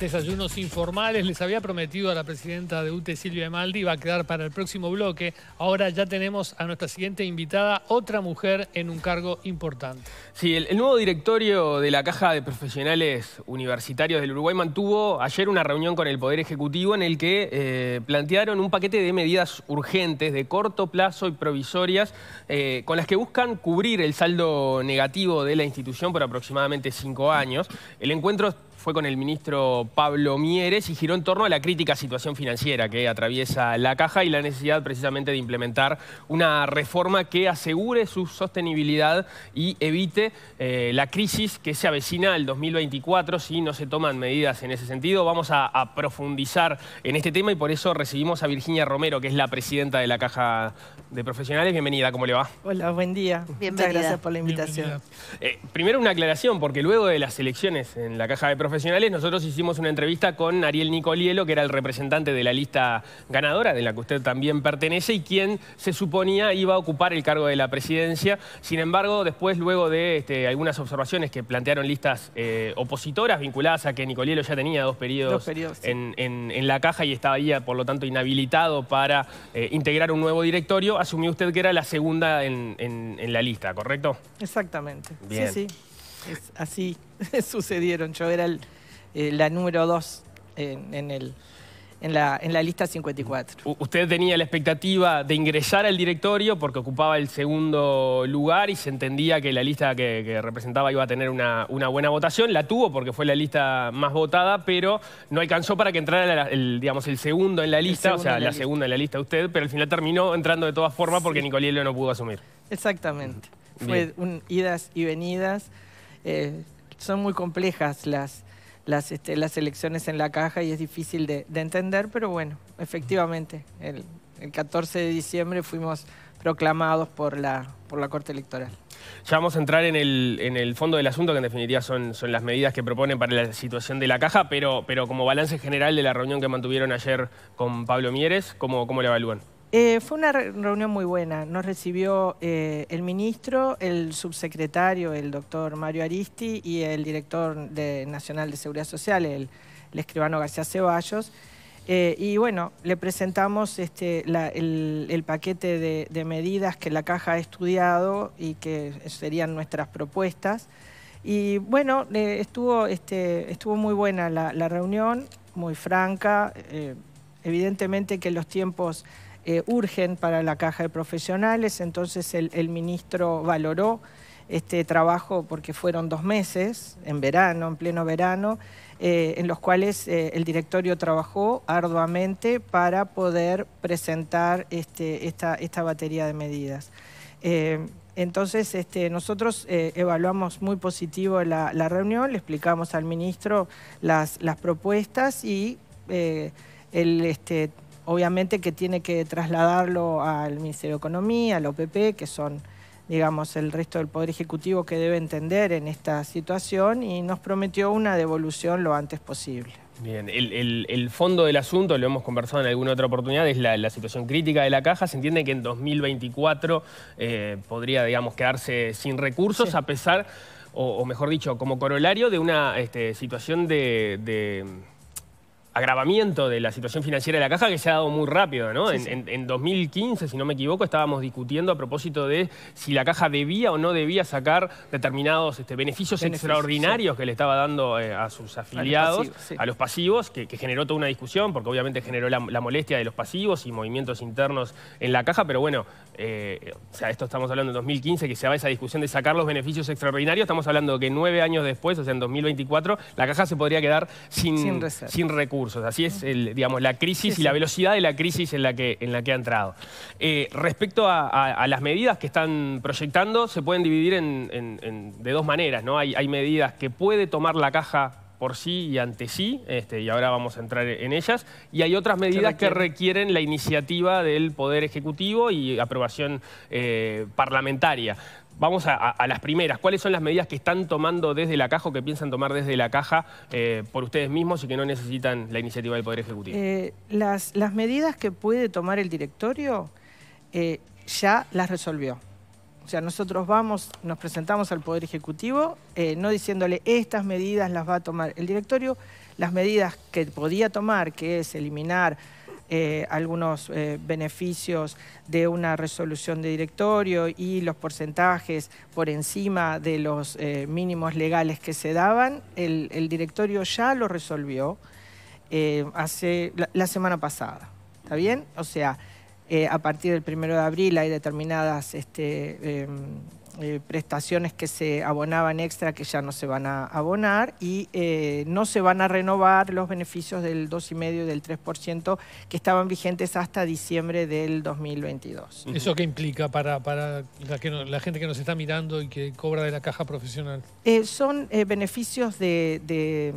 desayunos informales. Les había prometido a la presidenta de UTE, Silvia Emaldi, va a quedar para el próximo bloque. Ahora ya tenemos a nuestra siguiente invitada, otra mujer en un cargo importante. Sí, el, nuevo directorio de la Caja de Profesionales Universitarios del Uruguay mantuvo ayer una reunión con el Poder Ejecutivo en el que eh, plantearon un paquete de medidas urgentes de corto plazo y provisorias eh, con las que buscan cubrir el saldo negativo de la institución por aproximadamente cinco años. El encuentro fue con el ministro Pablo Mieres y giró en torno a la crítica situación financiera que atraviesa la caja y la necesidad precisamente de implementar una reforma que asegure su sostenibilidad y evite eh, la crisis que se avecina el 2024 si no se toman medidas en ese sentido. Vamos a, profundizar en este tema y por eso recibimos a Virginia Romero, que es la presidenta de la Caja de Profesionales. Bienvenida, ¿cómo le va? Hola, buen día. Muchas gracias por la invitación. Eh, primero una aclaración, porque luego de las elecciones en la Caja de Profesionales, profesionales, nosotros hicimos una entrevista con Ariel Nicolielo, que era el representante de la lista ganadora, de la que usted también pertenece, y quien se suponía iba a ocupar el cargo de la presidencia. Sin embargo, después, luego de este, algunas observaciones que plantearon listas eh, opositoras vinculadas a que Nicolielo ya tenía dos periodos, en, la caja y estaba ahí, por lo tanto, inhabilitado para eh, integrar un nuevo directorio, asumió usted que era la segunda en, la lista, ¿correcto? Exactamente. Sí, sí así sucedieron. Yo era eh, la número dos en, la, lista 54. Usted tenía la expectativa de ingresar al directorio porque ocupaba el segundo lugar y se entendía que la lista que, representaba iba a tener una, buena votación. La tuvo porque fue la lista más votada, pero no alcanzó para que entrara el, segundo en la lista, o sea, la, segunda en la lista usted, pero al final terminó entrando de todas formas porque Nicolielo no pudo asumir. Exactamente. Fue un, idas y venidas. Eh, son muy complejas las, las, este, las, elecciones en la caja y es difícil de, entender, pero bueno, efectivamente, el, 14 de diciembre fuimos proclamados por la, por la Corte Electoral. Ya vamos a entrar en el, en el, fondo del asunto, que en definitiva son, son las medidas que proponen para la situación de la caja, pero, pero como balance general de la reunión que mantuvieron ayer con Pablo Mieres, ¿cómo, cómo la evalúan? Eh, fue una reunión muy buena. Nos recibió eh, el ministro, el subsecretario, el doctor Mario Aristi, y el director de, nacional de Seguridad Social, el, escribano García Ceballos. Eh, y bueno, le presentamos este, el, paquete de, medidas que la Caja ha estudiado y que serían nuestras propuestas. Y bueno, este, estuvo, muy buena la reunión, muy franca. evidentemente que los tiempos eh, urgen para la caja de profesionales, entonces el, ministro valoró este trabajo porque fueron dos meses, en verano, en pleno verano, eh, en los cuales eh, el directorio trabajó arduamente para poder presentar este, esta, esta, batería de medidas. entonces, este, nosotros evaluamos muy positivo la, reunión, le explicamos al ministro las, las propuestas y el... Este, obviamente que tiene que trasladarlo al Ministerio de Economía, al OPP, que son digamos, el resto del Poder Ejecutivo que debe entender en esta situación y nos prometió una devolución lo antes posible. Bien, el, fondo del asunto, lo hemos conversado en alguna otra oportunidad, es la, situación crítica de la caja. Se entiende que en 2024 eh, podría, digamos, quedarse sin recursos, a pesar, o, mejor dicho, como corolario de una este, situación de agravamiento de la situación financiera de la caja que se ha dado muy rápido, ¿no? en, 2015, si no me equivoco, estábamos discutiendo a propósito de si la caja debía o no debía sacar determinados este, beneficios, extraordinarios que le estaba dando eh, a sus afiliados, a los pasivos, que, generó toda una discusión, porque obviamente generó la, molestia de los pasivos y movimientos internos en la caja, pero bueno, eh, o sea, esto estamos hablando en 2015, que se va esa discusión de sacar los beneficios extraordinarios, estamos hablando que nueve años después, o sea, en 2024, la caja se podría quedar sin recursos. Así es, digamos, la crisis y la velocidad de la crisis en la que, en la que ha entrado. Eh, respecto a, las medidas que están proyectando, se pueden dividir de dos maneras. ¿no? Hay, medidas que puede tomar la caja por sí y ante sí, este, y ahora vamos a entrar en ellas, y hay otras medidas que requieren la iniciativa del Poder Ejecutivo y aprobación eh, parlamentaria. Vamos a, las primeras. ¿Cuáles son las medidas que están tomando desde la caja o que piensan tomar desde la caja eh, por ustedes mismos y que no necesitan la iniciativa del Poder Ejecutivo? Eh, las, medidas que puede tomar el directorio eh, ya las resolvió. O sea, nosotros vamos, nos presentamos al Poder Ejecutivo, no diciéndole estas medidas las va a tomar el directorio, las medidas que podía tomar, que es eliminar eh, algunos eh, beneficios de una resolución de directorio y los porcentajes por encima de los eh, mínimos legales que se daban, el, directorio ya lo resolvió hace la, semana pasada. ¿Está bien? O sea, a partir del primero de abril hay determinadas... Este, em, eh, prestaciones que se abonaban extra que ya no se van a abonar y eh, no se van a renovar los beneficios del 2,5 y medio del 3% que estaban vigentes hasta diciembre del 2022. ¿Eso qué implica para, para la, gente que nos está mirando y que cobra de la caja profesional? Eh, son beneficios de,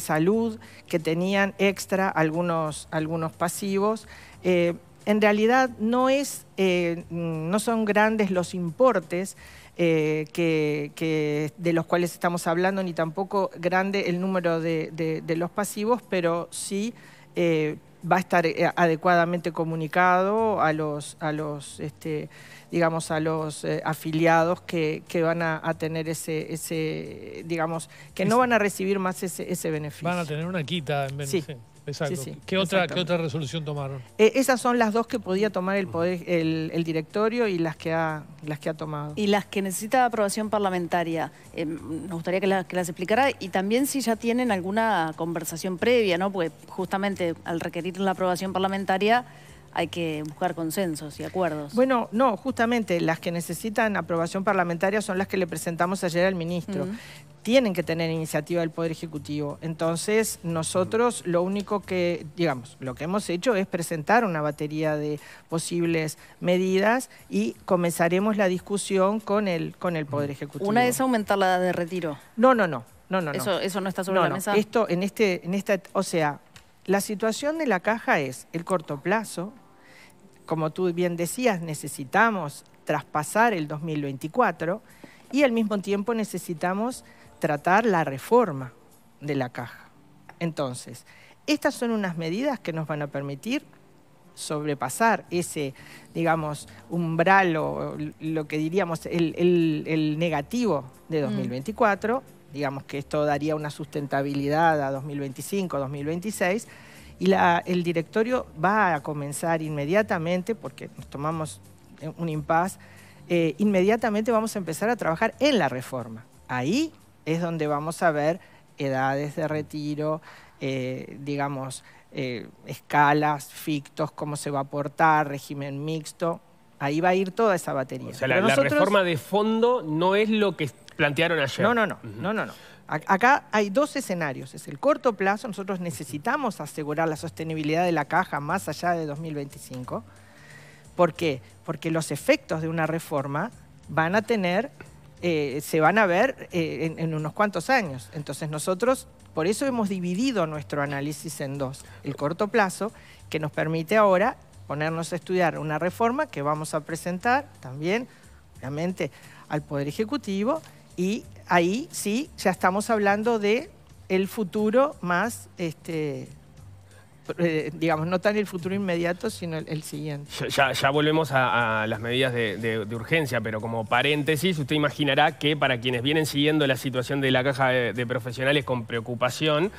salud que tenían extra algunos, algunos pasivos en realidad no, es, eh, no son grandes los importes eh, que, de los cuales estamos hablando, ni tampoco grande el número de, los pasivos, pero sí eh, va a estar adecuadamente comunicado a los, a los este, digamos, a los afiliados que, van a, tener ese, ese, digamos, que no van a recibir más ese, ese beneficio. Van a tener una quita en beneficio. Sí. Exacto. ¿Qué, otra, resolución tomaron? Eh, esas son las dos que podía tomar el, el, directorio y las que, ha, las que ha tomado. Y las que necesita aprobación parlamentaria. Eh, nos gustaría que, las explicara y también si ya tienen alguna conversación previa, ¿no? Porque justamente al requerir la aprobación parlamentaria hay que buscar consensos y acuerdos. Bueno, no, justamente las que necesitan aprobación parlamentaria son las que le presentamos ayer al ministro tienen que tener iniciativa del Poder Ejecutivo. Entonces, nosotros lo único que, digamos, lo que hemos hecho es presentar una batería de posibles medidas y comenzaremos la discusión con el, con el Poder Ejecutivo. ¿Una es aumentar la edad de retiro? No, no, no. No, no, Eso, eso no está sobre la mesa. Esto, en este, en esta, o sea, la situación de la caja es el corto plazo. Como tú bien decías, necesitamos traspasar el 2024 y al mismo tiempo necesitamos tratar la reforma de la caja. Entonces, estas son unas medidas que nos van a permitir sobrepasar ese, digamos, umbral o lo que diríamos el, negativo de 2024, mm. digamos que esto daría una sustentabilidad a 2025, 2026, y el directorio va a comenzar inmediatamente, porque nos tomamos un impas, eh, inmediatamente vamos a empezar a trabajar en la reforma. Ahí es donde vamos a ver edades de retiro, eh, digamos, eh, escalas, fictos, cómo se va a aportar, régimen mixto. Ahí va a ir toda esa batería. O sea, la, reforma de fondo no es lo que plantearon ayer. No, no, no, no, no, no. Acá hay dos escenarios. Es el corto plazo, nosotros necesitamos asegurar la sostenibilidad de la caja más allá de 2025. ¿Por qué? Porque los efectos de una reforma van a tener eh, se van a ver eh, en, unos cuantos años. Entonces nosotros, por eso hemos dividido nuestro análisis en dos. El corto plazo, que nos permite ahora ponernos a estudiar una reforma que vamos a presentar también, obviamente, al Poder Ejecutivo y ahí sí ya estamos hablando de el futuro más este, eh, digamos, no tan el futuro inmediato, sino el, siguiente. Ya, volvemos a, las medidas de, urgencia, pero como paréntesis, usted imaginará que para quienes vienen siguiendo la situación de la caja de profesionales con preocupación,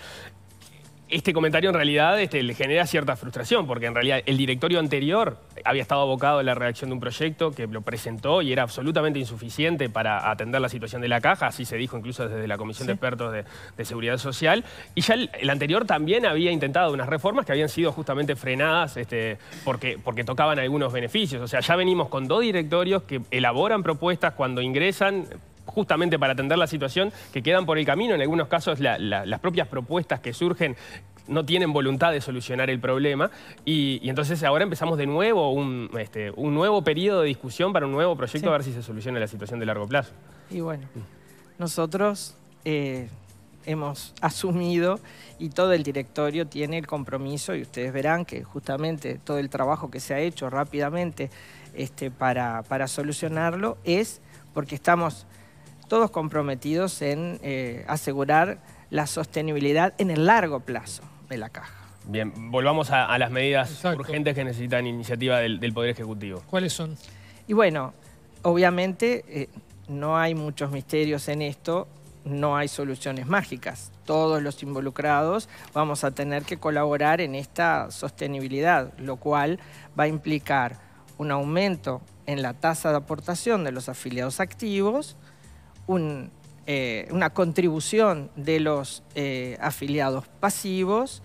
este comentario en realidad este, le genera cierta frustración, porque en realidad el directorio anterior había estado abocado a la redacción de un proyecto que lo presentó y era absolutamente insuficiente para atender la situación de la caja, así se dijo incluso desde la Comisión de Expertos de, Seguridad Social. Y ya el, anterior también había intentado unas reformas que habían sido justamente frenadas este, porque, porque tocaban algunos beneficios. O sea, ya venimos con dos directorios que elaboran propuestas cuando ingresan justamente para atender la situación, que quedan por el camino. En algunos casos las propias propuestas que surgen no tienen voluntad de solucionar el problema y, entonces ahora empezamos de nuevo este, un, nuevo periodo de discusión para un nuevo proyecto a ver si se soluciona la situación de largo plazo. Y bueno, nosotros eh, hemos asumido y todo el directorio tiene el compromiso y ustedes verán que justamente todo el trabajo que se ha hecho rápidamente este, para, para solucionarlo es porque estamos todos comprometidos en eh, asegurar la sostenibilidad en el largo plazo de la caja. Bien, volvamos a, las medidas urgentes que necesitan iniciativa del, Poder Ejecutivo. ¿Cuáles son? Y bueno, obviamente eh, no hay muchos misterios en esto, no hay soluciones mágicas. Todos los involucrados vamos a tener que colaborar en esta sostenibilidad, lo cual va a implicar un aumento en la tasa de aportación de los afiliados activos, eh, una contribución de los eh, afiliados pasivos.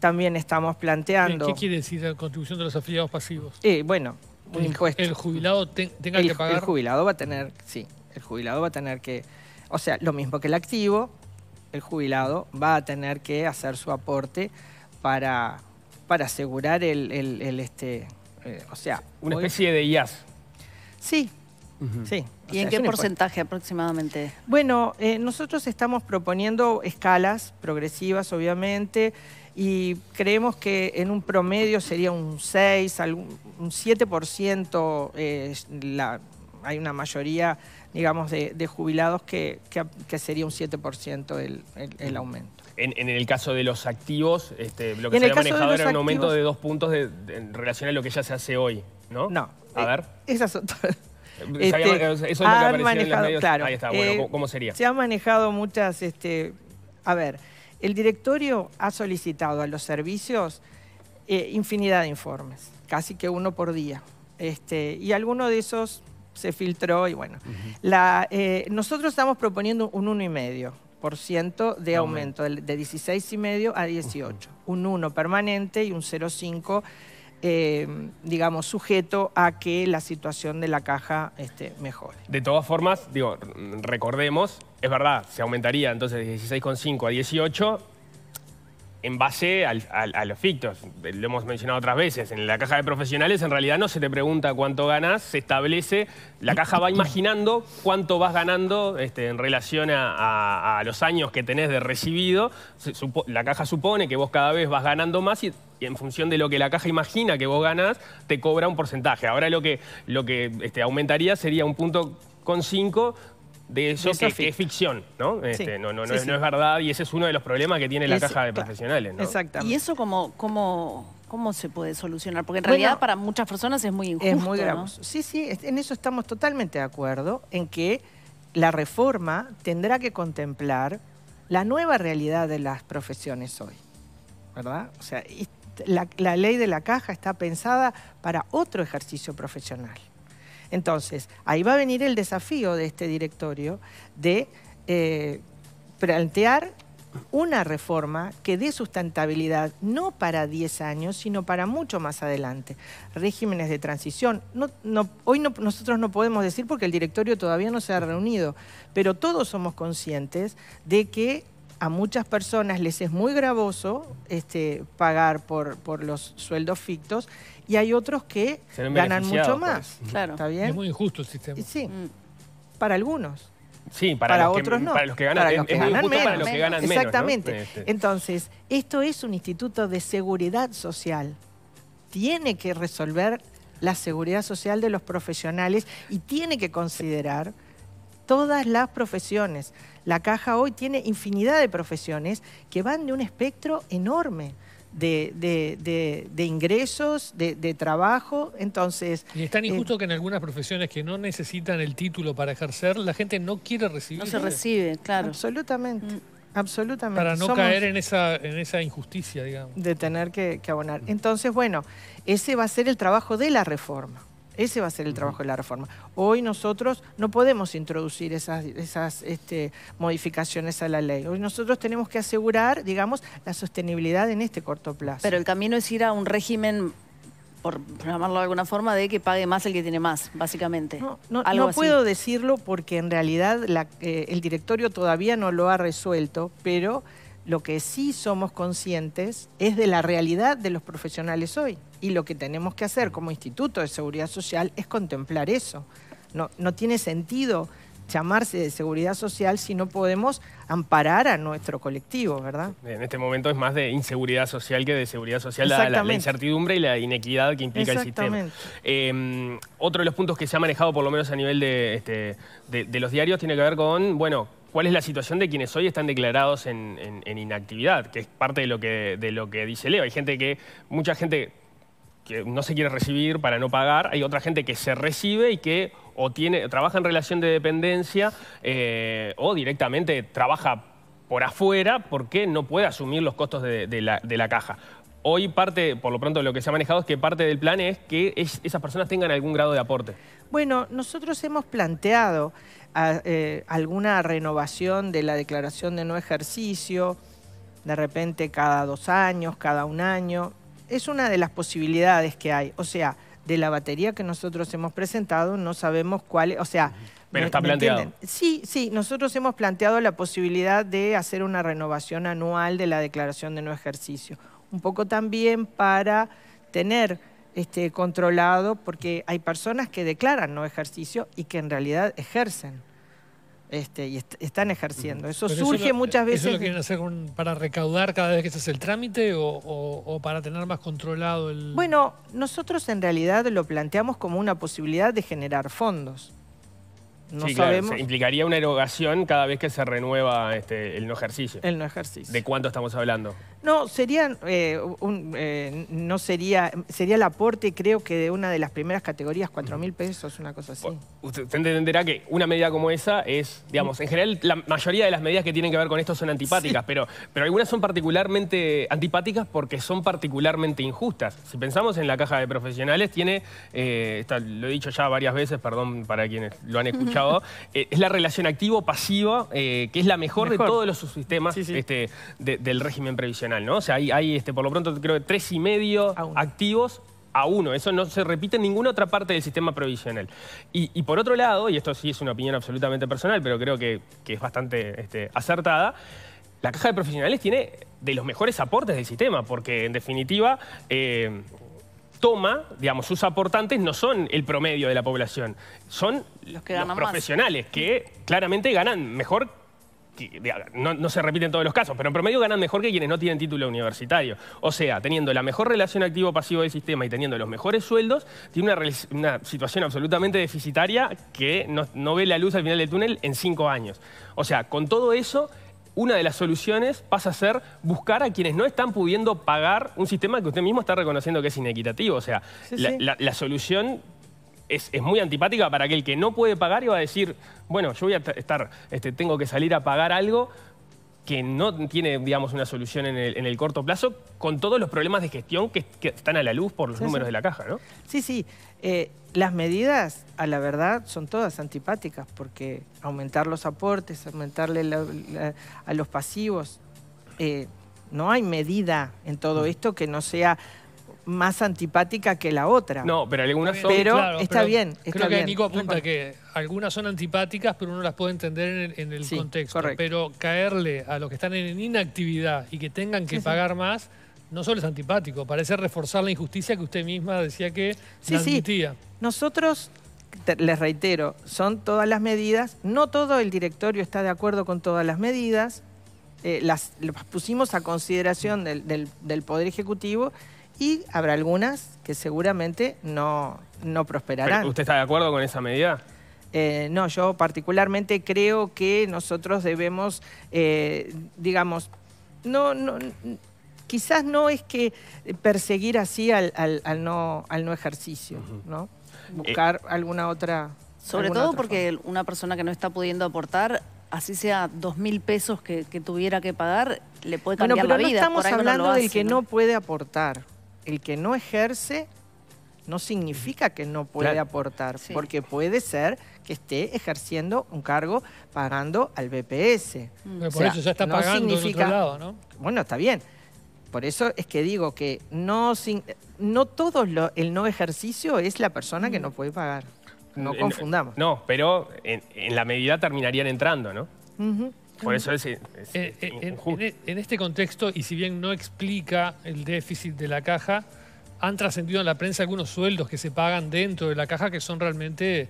También estamos planteando... ¿Qué quiere decir la contribución de los afiliados pasivos? Eh, bueno, un el, El jubilado tenga que pagar... El jubilado va a tener, sí, el jubilado va a tener que... O sea, lo mismo que el activo, el jubilado va a tener que hacer su aporte para, para asegurar el, este... o sea... Una especie de IAS. Sí, ¿Y en qué porcentaje aproximadamente? Bueno, eh, nosotros estamos proponiendo escalas progresivas, obviamente, y creemos que en un promedio sería un 6, un 7%, eh, la, hay una mayoría, digamos, de, jubilados que, sería un 7% el, aumento. En, el caso de los activos, este, lo que se ha manejado era un aumento de dos puntos de, en relación a lo que ya se hace hoy, ¿no? No. A eh, ver. Esas eh, este, eso es lo que manejado, Ahí está, bueno, ¿cómo eh, sería? Se han manejado muchas, este, a ver, el directorio ha solicitado a los servicios eh, infinidad de informes, casi que uno por día. Este, y alguno de esos se filtró y bueno. la, nosotros estamos proponiendo un 1,5% de ah, aumento, de 16,5 a 18. Un 1 permanente y un 0,5 eh, digamos, sujeto a que la situación de la caja esté mejore. De todas formas, digo, recordemos, es verdad, se aumentaría entonces de 16,5 a 18, en base a los fictos. Lo hemos mencionado otras veces. En la caja de profesionales en realidad no se te pregunta cuánto ganas, se establece, la caja va imaginando cuánto vas ganando este, en relación a, los años que tenés de recibido. la caja supone que vos cada vez vas ganando más y en función de lo que la caja imagina que vos ganas te cobra un porcentaje. Ahora lo que, lo que este, aumentaría sería un punto con cinco de eso es ficción, ¿no? Este, no, no, es, verdad y ese es uno de los problemas que tiene la caja de profesionales, ¿no? Exactamente. ¿Y eso como, ¿Cómo se puede solucionar? Porque en realidad para muchas personas es muy injusto. muy Sí, sí, en eso estamos totalmente de acuerdo, en que la reforma tendrá que contemplar la nueva realidad de las profesiones hoy, ¿verdad? O sea, la, la ley de la caja está pensada para otro ejercicio profesional. Entonces, ahí va a venir el desafío de este directorio de eh, plantear una reforma que dé sustentabilidad no para 10 años, sino para mucho más adelante. Regímenes de transición. hoy nosotros no podemos decir porque el directorio todavía no se ha reunido, pero todos somos conscientes de que a muchas personas les es muy gravoso este, pagar por, por los sueldos fictos y hay otros que ganan mucho más. Es muy injusto el sistema. Sí, mm. para algunos. Sí, para, otros no. Para los que ganan, menos. Exactamente. Entonces, esto es un instituto de seguridad social. Tiene que resolver la seguridad social de los profesionales y tiene que considerar todas las profesiones. La caja hoy tiene infinidad de profesiones que van de un espectro enorme. De, ingresos, de, trabajo. Entonces. Y es tan eh, injusto que en algunas profesiones que no necesitan el título para ejercer, la gente no quiere recibir. No se recibe, claro. Absolutamente. Mm. Absolutamente. Para no caer en esa, injusticia, digamos. De tener que abonar. Entonces, bueno, ese va a ser el trabajo de la reforma. Ese va a ser el trabajo de la reforma. Hoy nosotros no podemos introducir esas, este, modificaciones a la ley. Hoy nosotros tenemos que asegurar, digamos, la sostenibilidad en este corto plazo. Pero el camino es ir a un régimen por llamarlo de alguna forma, de que pague más el que tiene más, básicamente. No, puedo decirlo porque en realidad la, eh, el directorio todavía no lo ha resuelto, pero lo que sí somos conscientes es de la realidad de los profesionales hoy. Y lo que tenemos que hacer mm. como Instituto de Seguridad Social es contemplar eso. No, no tiene sentido llamarse de seguridad social si no podemos amparar a nuestro colectivo, ¿verdad? En este momento es más de inseguridad social que de seguridad social, la, incertidumbre y la inequidad que implica el sistema. Em, otro de los puntos que se ha manejado, por lo menos a nivel este, de, los diarios, tiene que ver con, bueno, cuál es la situación de quienes hoy están declarados en, inactividad, que es parte de lo que, de lo que dice Leo. Hay gente que, mucha gente que no se quiere recibir para no pagar, hay otra gente que se recibe y que o tiene, trabaja en relación de dependencia eh, o directamente trabaja por afuera porque no puede asumir los costos de, la, caja hoy parte, por lo pronto lo que se ha manejado es que parte del plan es que esas personas tengan algún grado de aporte. Bueno, nosotros hemos planteado ah, eh, alguna renovación de la declaración de no ejercicio, de repente cada dos años, cada un año es una de las posibilidades que hay. O sea, de la batería que nosotros hemos presentado, no sabemos cuál es, o sea... Pero está planteado. Sí, sí, nosotros hemos planteado la posibilidad de hacer una renovación anual de la declaración de no ejercicio. Un poco también para tener este, controlado, porque hay personas que declaran no ejercicio y que en realidad ejercen. Este, y están ejerciendo. Eso surge muchas veces. ¿Eso lo eh, quieren hacer para recaudar cada vez que se hace el trámite o, para tener más controlado el.? Bueno, nosotros en realidad lo planteamos como una posibilidad de generar fondos. No sí, sabemos. implicaría una erogación cada vez que se renueva este, el no ejercicio. El no ejercicio. ¿De cuánto estamos hablando? No, sería, eh, eh, no sería, sería el aporte, creo que de una de las primeras categorías, cuatro mil pesos, una cosa así. usted entenderá que una medida como esa es, digamos, en general la mayoría de las medidas que tienen que ver con esto son antipáticas, pero, pero algunas son particularmente antipáticas porque son particularmente injustas. Si pensamos en la caja de profesionales, tiene, eh, lo he dicho ya varias veces, perdón para quienes lo han escuchado, es la relación activo-pasiva, que es la mejor, de todos los subsistemas Este, del régimen previsional. O sea, hay, este, por lo pronto creo que tres y medio activos a uno. Eso no se repite en ninguna otra parte del sistema provisional. Y, por otro lado, y esto sí es una opinión absolutamente personal, pero creo que, es bastante este, acertada, la caja de profesionales tiene de los mejores aportes del sistema, porque en definitiva... Eh, toma, digamos, sus aportantes no son el promedio de la población, son los, que profesionales que claramente ganan mejor no, se repiten todos los casos, pero en promedio ganan mejor que quienes no tienen título universitario. O sea, teniendo la mejor relación activo-pasivo del sistema y teniendo los mejores sueldos, tiene una, situación absolutamente deficitaria que no, ve la luz al final del túnel en cinco años. O sea, con todo eso, una de las soluciones pasa a ser buscar a quienes no están pudiendo pagar un sistema que usted mismo está reconociendo que es inequitativo. O sea, la, solución es, muy antipática para aquel que no puede pagar y va a decir, bueno, yo voy a estar, este, tengo que salir a pagar algo que no tiene, digamos, una solución en el, corto plazo, con todos los problemas de gestión que, están a la luz por los números de la caja, ¿no? Sí, sí. Eh, las medidas, a la verdad, son todas antipáticas, porque aumentar los aportes, aumentarle a los pasivos, eh, no hay medida en todo mm. esto que no sea más antipática que la otra. No, pero algunas son... Pero está bien, está Creo que Nico apunta que algunas son antipáticas, pero uno las puede entender en el, contexto. Pero caerle a los que están en inactividad y que tengan que pagar más, no solo es antipático, parece reforzar la injusticia que usted misma decía que sí, Sí. Nosotros, les reitero, son todas las medidas, no todo el directorio está de acuerdo con todas las medidas, eh, las, pusimos a consideración del Poder Ejecutivo y habrá algunas que seguramente no, no prosperarán. ¿Usted está de acuerdo con esa medida? Eh, no, yo particularmente creo que nosotros debemos, eh, digamos, no, no, quizás no es que perseguir así al, no, al no ejercicio, ¿no? Eh, Buscar alguna otra... Sobre todo porque una persona que no está pudiendo aportar, así sea dos mil pesos que, tuviera que pagar, le puede cambiar la vida. No estamos hablando del que no puede aportar el que no ejerce no significa que no puede aportarse, aportar, porque puede ser que esté ejerciendo un cargo pagando al BPS. Mm. Por eso ya está pagando otro lado, ¿no? Bueno, está bien. Por eso es que digo que no, no todo lo, el no ejercicio es la persona que no puede pagar. No confundamos. No, pero en, la medida terminarían entrando, ¿no? Por eso es, eh, eh, e, en, este contexto, y si bien no explica el déficit de la caja, han trascendido en la prensa algunos sueldos que se pagan dentro de la caja que son realmente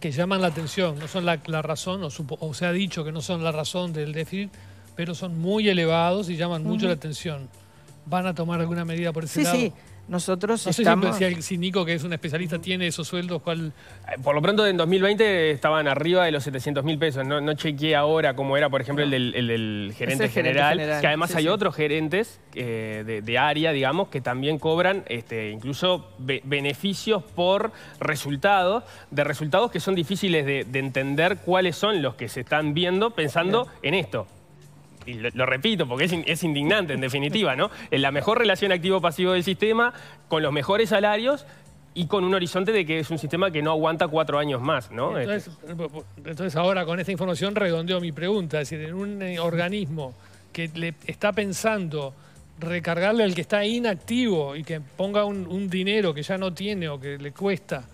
que llaman la atención, no son la, razón, o, se ha dicho que no son la razón del déficit, pero son muy elevados y llaman mucho la atención. ¿Van a tomar alguna medida por ese lado? Sí, sí. Nosotros no sé si, Nico, que es un especialista, tiene esos sueldos, ¿cuál...? Eh, por lo pronto, en 2020 estaban arriba de los 700 mil pesos. No, no chequeé ahora cómo era, por ejemplo, el, del, gerente, general, que además hay otros gerentes eh, de, área, digamos, que también cobran este, incluso beneficios por resultados, de resultados que son difíciles de, entender cuáles son los que se están viendo pensando en esto y lo, repito porque es, indignante en definitiva, ¿no? en La mejor relación activo-pasivo del sistema, con los mejores salarios y con un horizonte de que es un sistema que no aguanta cuatro años más, ¿no? Entonces, este. eh, ahora con esta información redondeo mi pregunta, es decir, en un eh, organismo que le está pensando recargarle al que está inactivo y que ponga un, un dinero que ya no tiene o que le cuesta,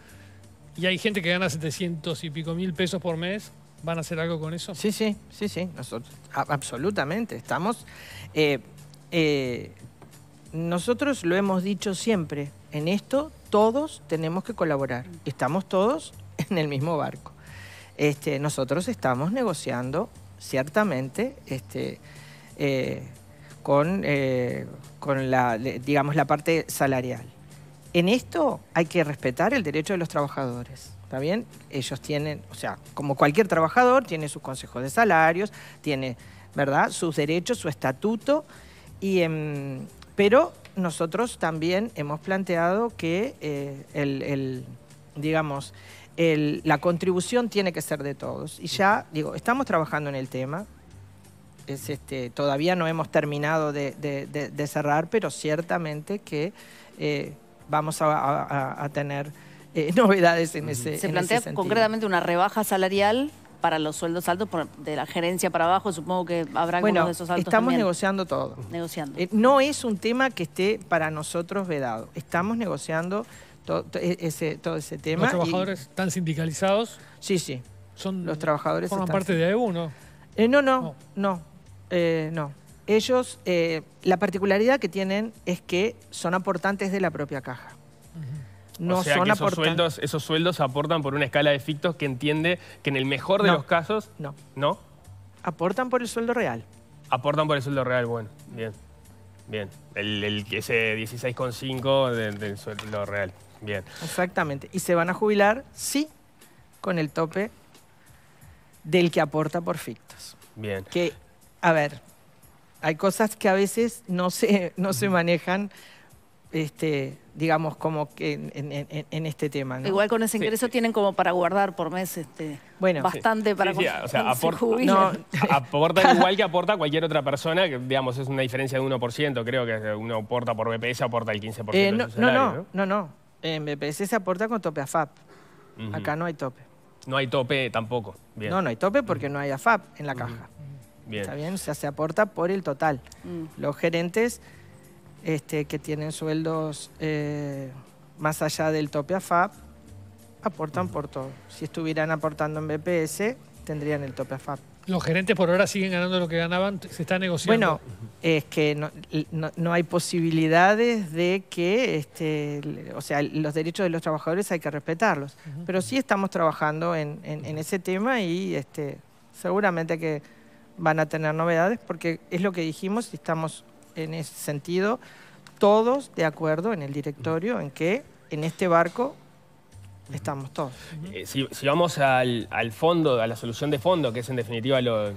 y hay gente que gana 700 y pico mil pesos por mes, ¿Van a hacer algo con eso? Sí, sí, sí, sí, nosotros, absolutamente. Estamos. Eh, eh, nosotros lo hemos dicho siempre, en esto todos tenemos que colaborar. Estamos todos en el mismo barco. Este, nosotros estamos negociando, ciertamente, este, eh, con, la, digamos, la parte salarial. En esto hay que respetar el derecho de los trabajadores. ¿Está bien? Ellos tienen, o sea, como cualquier trabajador, tiene sus consejos de salarios, tiene, ¿verdad? Sus derechos, su estatuto. Y, em, pero nosotros también hemos planteado que eh, el, digamos, la contribución tiene que ser de todos. Y ya, digo, estamos trabajando en el tema. Es este, todavía no hemos terminado de, cerrar, pero ciertamente que eh, vamos a tener Eh, novedades en ese Se plantea concretamente una rebaja salarial para los sueldos altos, de la gerencia para abajo, supongo que habrá bueno, algunos de esos altos. Estamos negociando todo. Negociando. Eh, no es un tema que esté para nosotros vedado. Estamos negociando e-, todo, ese, tema. ¿Los trabajadores están sindicalizados? Sí, sí. Son, los trabajadores ¿Forman parte de AEU eh, no? no? no? No, no. Ellos, la particularidad que tienen es que son aportantes de la propia caja. No o sea que esos sueldos, esos sueldos aportan por una escala de fictos que entiende que en el mejor de los casos... No. ¿No? Aportan por el sueldo real. Aportan por el sueldo real, bueno, bien. Bien, el, ese 16,5 del, del sueldo real, bien. Exactamente, y se van a jubilar, sí, con el tope del que aporta por fictos. Bien. Que, a ver, hay cosas que a veces no se, no se manejan este, digamos, como que en, este tema. Igual con ese ingreso tienen como para guardar por mes este, bueno, bastante para... o sea, aporta, igual que aporta cualquier otra persona, que digamos es una diferencia de 1%, creo que uno aporta por BPS, aporta el 15% eh, no, salario, no, no, no, En BPS se aporta con tope AFAP. Acá no hay tope. No hay tope tampoco. Bien. No, no hay tope porque no hay AFAP en la caja. Bien. ¿Está bien? O sea, se aporta por el total. Mm. Los gerentes este, que tienen sueldos eh, más allá del tope AFAP, aportan por todo. Si estuvieran aportando en BPS, tendrían el tope AFAP. ¿Los gerentes por ahora siguen ganando lo que ganaban? ¿Se está negociando? Bueno, es que no, hay posibilidades de que, este, o sea, los derechos de los trabajadores hay que respetarlos. Pero sí estamos trabajando en, ese tema y este, seguramente que van a tener novedades porque es lo que dijimos y estamos en ese sentido, todos de acuerdo en el directorio en que en este barco estamos todos. Eh, si, vamos al, fondo, a la solución de fondo, que es en definitiva lo...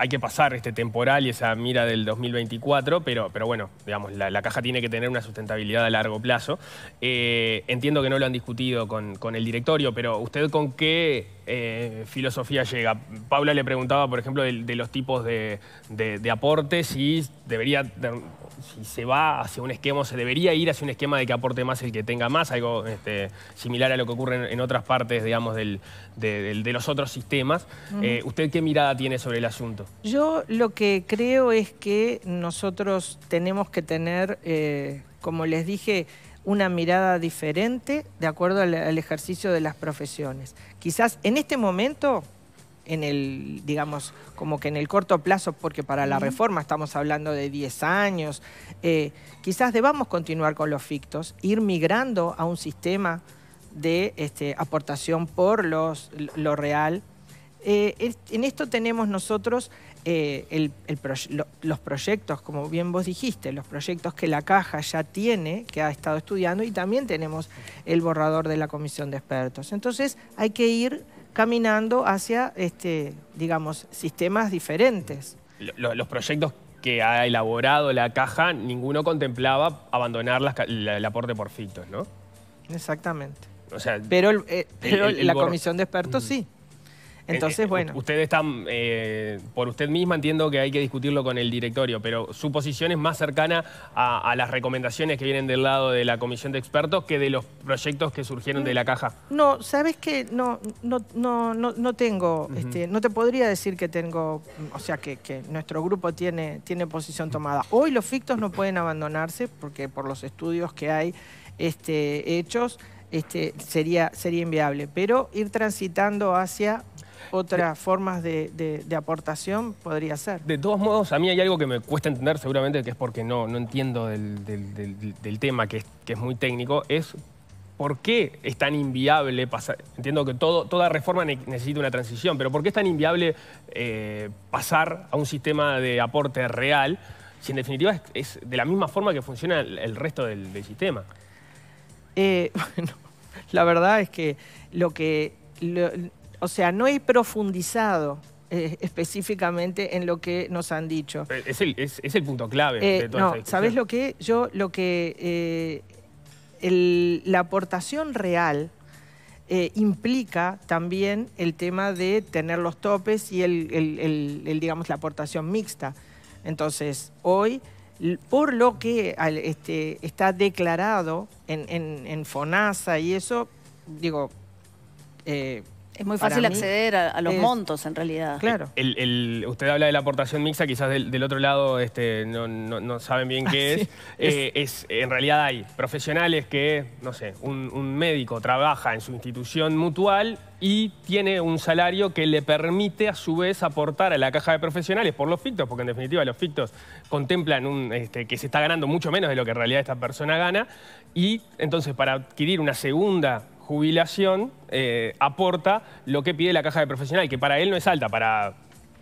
Hay que pasar este temporal y esa mira del 2024, pero, pero bueno, digamos, la, caja tiene que tener una sustentabilidad a largo plazo. Eh, entiendo que no lo han discutido con, con el directorio, pero ¿usted con qué eh, filosofía llega. Paula le preguntaba, por ejemplo, de, los tipos de, aportes y debería, si se va hacia un esquema, o se debería ir hacia un esquema de que aporte más el que tenga más, algo este, similar a lo que ocurre en, otras partes, digamos, de, los otros sistemas. Eh, ¿Usted qué mirada tiene sobre el asunto? Yo lo que creo es que nosotros tenemos que tener, eh, como les dije, una mirada diferente de acuerdo al, ejercicio de las profesiones. Quizás en este momento en el, digamos, como que en el corto plazo, porque para la reforma estamos hablando de 10 años, eh, quizás debamos continuar con los fictos, ir migrando a un sistema de este, aportación por los, lo real. Eh, en esto tenemos nosotros eh, los proyectos, como bien vos dijiste, los proyectos que la caja ya tiene, que ha estado estudiando, y también tenemos el borrador de la comisión de expertos. Entonces hay que ir caminando hacia, este, digamos, sistemas diferentes. los proyectos que ha elaborado la caja, ninguno contemplaba abandonar el aporte por fitos ¿no? Exactamente. pero eh, pero la comisión de expertos mm. sí. Entonces, eh, eh, bueno. ustedes están eh, por usted misma entiendo que hay que discutirlo con el directorio, pero su posición es más cercana a, las recomendaciones que vienen del lado de la comisión de expertos que de los proyectos que surgieron de la mm, caja. No, sabes que no, no, no, no, tengo, este, no te podría decir que tengo, mm, o sea, que, nuestro grupo tiene, tiene posición tomada. Hoy los fictos no pueden abandonarse porque por los estudios que hay este, hechos, este, sería, sería inviable, pero ir transitando hacia otras formas de, aportación podría ser. De todos modos, a mí hay algo que me cuesta entender, seguramente que es porque no, no entiendo del, tema, que es, muy técnico, es por qué es tan inviable pasar... Entiendo que todo, toda reforma necesita una transición, pero ¿por qué es tan inviable eh, pasar a un sistema de aporte real si en definitiva es, de la misma forma que funciona el, resto del, sistema? Eh, bueno, la verdad es que lo que o sea, no he profundizado eh, específicamente en lo que nos han dicho. Eh, es el, punto clave Sabes eh, de no, ¿Sabés lo que? Yo lo que la aportación real implica también el tema de tener los topes y el, digamos la aportación mixta. Entonces, hoy, por lo que este, está declarado en FONASA y eso, digo, es muy fácil acceder a, los montos, en realidad. Claro. El, usted habla de la aportación mixta, quizás del, otro lado este, no, saben bien qué ah, eh, es. En realidad hay profesionales que, no sé, un, médico trabaja en su institución mutual y tiene un salario que le permite a su vez aportar a la caja de profesionales por los fictos, porque en definitiva los fictos contemplan un, este, que se está ganando mucho menos de lo que en realidad esta persona gana, y entonces para adquirir una segunda jubilación eh, aporta lo que pide la caja de profesional, que para él no es alta, para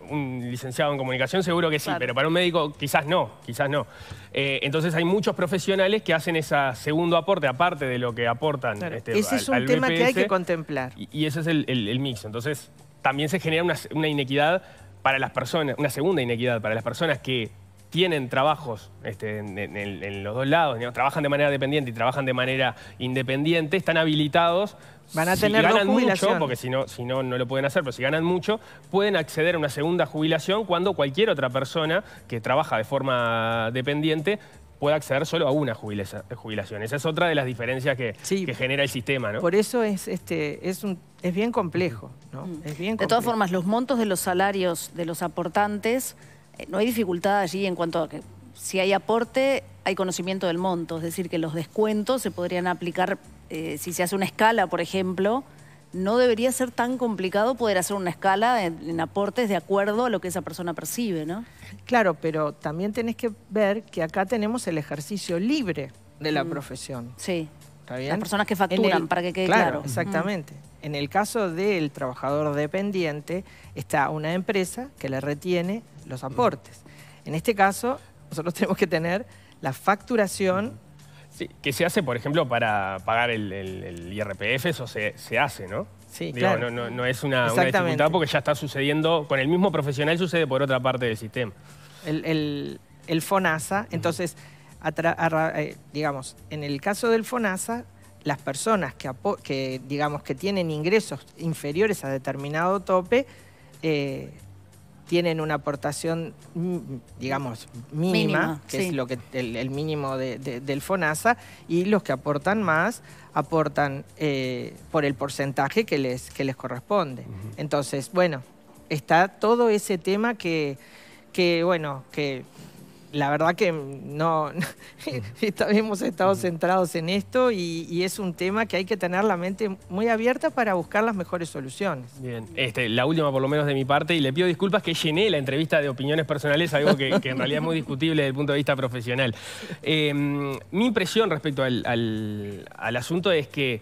un licenciado en comunicación seguro que sí, pero para un médico quizás no, quizás no. Eh, entonces hay muchos profesionales que hacen ese segundo aporte, aparte de lo que aportan este, Ese es un tema que hay que contemplar. Y, ese es el, el, mix. Entonces también se genera una inequidad para las personas, una segunda inequidad para las personas que tienen trabajos este, en, los dos lados, trabajan de manera dependiente y trabajan de manera independiente, están habilitados. Van a si tener ganan mucho, porque si no, si no, no lo pueden hacer, pero si ganan mucho, pueden acceder a una segunda jubilación cuando cualquier otra persona que trabaja de forma dependiente puede acceder solo a una jubilación. Esa es otra de las diferencias que, genera el sistema, Por eso es, este, es, un, es bien complejo, mm. Es bien complejo. De todas formas, los montos de los salarios de los aportantes eh, no hay dificultad allí en cuanto a que si hay aporte, hay conocimiento del monto, es decir, que los descuentos se podrían aplicar eh, si se hace una escala, por ejemplo. No debería ser tan complicado poder hacer una escala en, aportes de acuerdo a lo que esa persona percibe, ¿no? Claro, pero también tenés que ver que acá tenemos el ejercicio libre de la mm. profesión. Sí. Las personas que facturan, para que quede claro. Exactamente. En el caso del trabajador dependiente, está una empresa que le retiene los aportes. En este caso, nosotros tenemos que tener la facturación. que se hace, por ejemplo, para pagar el, IRPF, eso se, hace, ¿no? Sí, claro. No, es una, dificultad porque ya está sucediendo, con el mismo profesional sucede por otra parte del sistema. El, FONASA, entonces... Eh, digamos, en el caso del FONASA, las personas que, digamos, que tienen ingresos inferiores a determinado tope, eh, tienen una aportación, mm, digamos, mínima, que es lo que el, mínimo del FONASA, y los que aportan más aportan eh, por el porcentaje que les, que les corresponde. Entonces, bueno, está todo ese tema que, que bueno, que la verdad que no, hemos estado centrados en esto y, es un tema que hay que tener la mente muy abierta para buscar las mejores soluciones. Bien, este, la última por lo menos de mi parte y le pido disculpas que llené la entrevista de opiniones personales, algo que, en realidad es muy discutible desde el punto de vista profesional. Eh, mi impresión respecto al asunto es que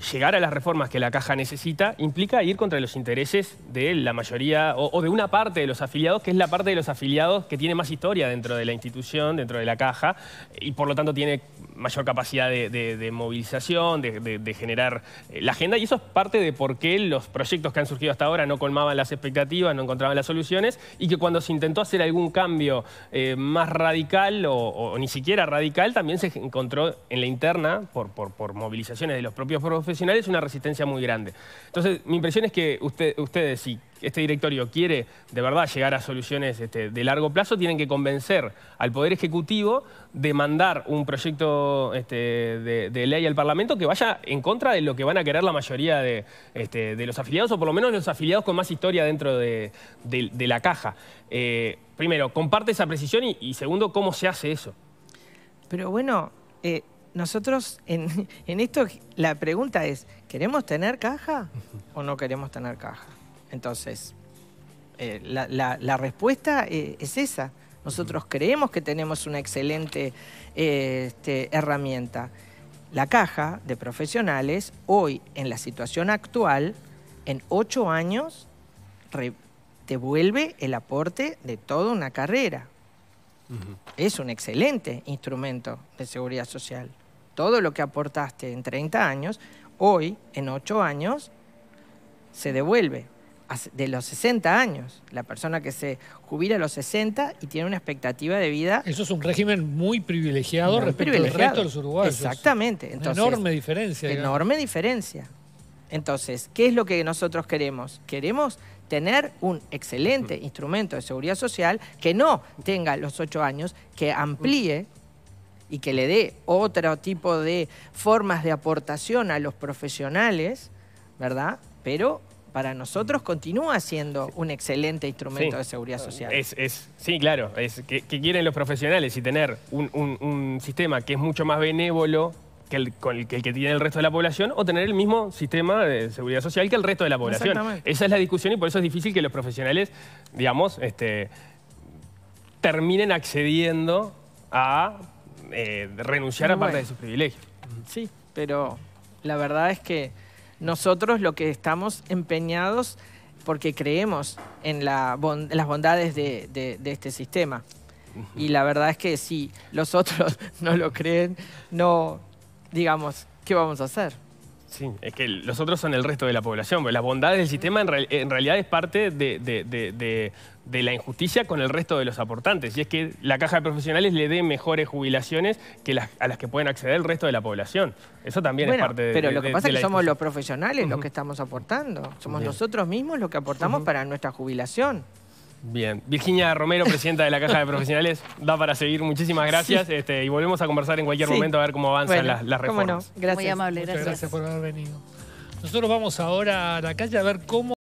llegar a las reformas que la caja necesita implica ir contra los intereses de la mayoría o, de una parte de los afiliados, que es la parte de los afiliados que tiene más historia dentro de la institución, dentro de la caja, y por lo tanto tiene mayor capacidad de, movilización, de, generar eh, la agenda, y eso es parte de por qué los proyectos que han surgido hasta ahora no colmaban las expectativas, no encontraban las soluciones, y que cuando se intentó hacer algún cambio eh, más radical o, ni siquiera radical, también se encontró en la interna, por, movilizaciones de los propios profesores, es una resistencia muy grande. Entonces, mi impresión es que usted, ustedes, si este directorio quiere de verdad llegar a soluciones este, de largo plazo, tienen que convencer al Poder Ejecutivo de mandar un proyecto este, de, ley al Parlamento que vaya en contra de lo que van a querer la mayoría de, este, los afiliados, o por lo menos los afiliados con más historia dentro de, la caja. Eh, primero, comparte esa precisión y, segundo, ¿cómo se hace eso? Pero bueno, eh, nosotros en, esto la pregunta es, ¿queremos tener caja o no queremos tener caja? Entonces, eh, la, respuesta eh, es esa. Nosotros creemos que tenemos una excelente eh, este, herramienta. La caja de profesionales hoy, en la situación actual, en ocho años, devuelve el aporte de toda una carrera. Es un excelente instrumento de seguridad social. Todo lo que aportaste en 30 años, hoy, en 8 años, se devuelve. De los 60 años, la persona que se jubila a los 60 y tiene una expectativa de vida. Eso es un régimen muy privilegiado respecto al resto de los uruguayos. Exactamente. enorme diferencia. Enorme diferencia. Entonces, ¿qué es lo que nosotros queremos? Queremos tener un excelente instrumento de seguridad social que no tenga los ocho años, que amplíe y que le dé otro tipo de formas de aportación a los profesionales, ¿verdad? Pero para nosotros continúa siendo un excelente instrumento de seguridad social. Es, sí, claro, es que, quieren los profesionales y tener un sistema que es mucho más benévolo que el, que tiene el resto de la población o tener el mismo sistema de seguridad social que el resto de la población. Esa es la discusión y por eso es difícil que los profesionales, digamos, este, terminen accediendo a eh, renunciar a parte de sus privilegios. Sí, pero la verdad es que nosotros lo que estamos empeñados porque creemos en las bondades de, de este sistema. Y la verdad es que si los otros no lo creen, no, digamos, ¿qué vamos a hacer? Sí, es que los otros son el resto de la población. las bondades del sistema en, realidad es parte de, la injusticia con el resto de los aportantes. Y es que la caja de profesionales le dé mejores jubilaciones que las, a las que pueden acceder el resto de la población. Eso también es parte de Pero lo que pasa es que somos los profesionales los que estamos aportando. Somos nosotros mismos los que aportamos para nuestra jubilación. Bien. Virginia Romero, presidenta de la Caja de Profesionales, da para seguir. Muchísimas gracias. Este, y volvemos a conversar en cualquier momento a ver cómo avanzan las, reformas. Muy amable, gracias. Muchas gracias por haber venido. Nosotros vamos ahora a la calle a ver cómo.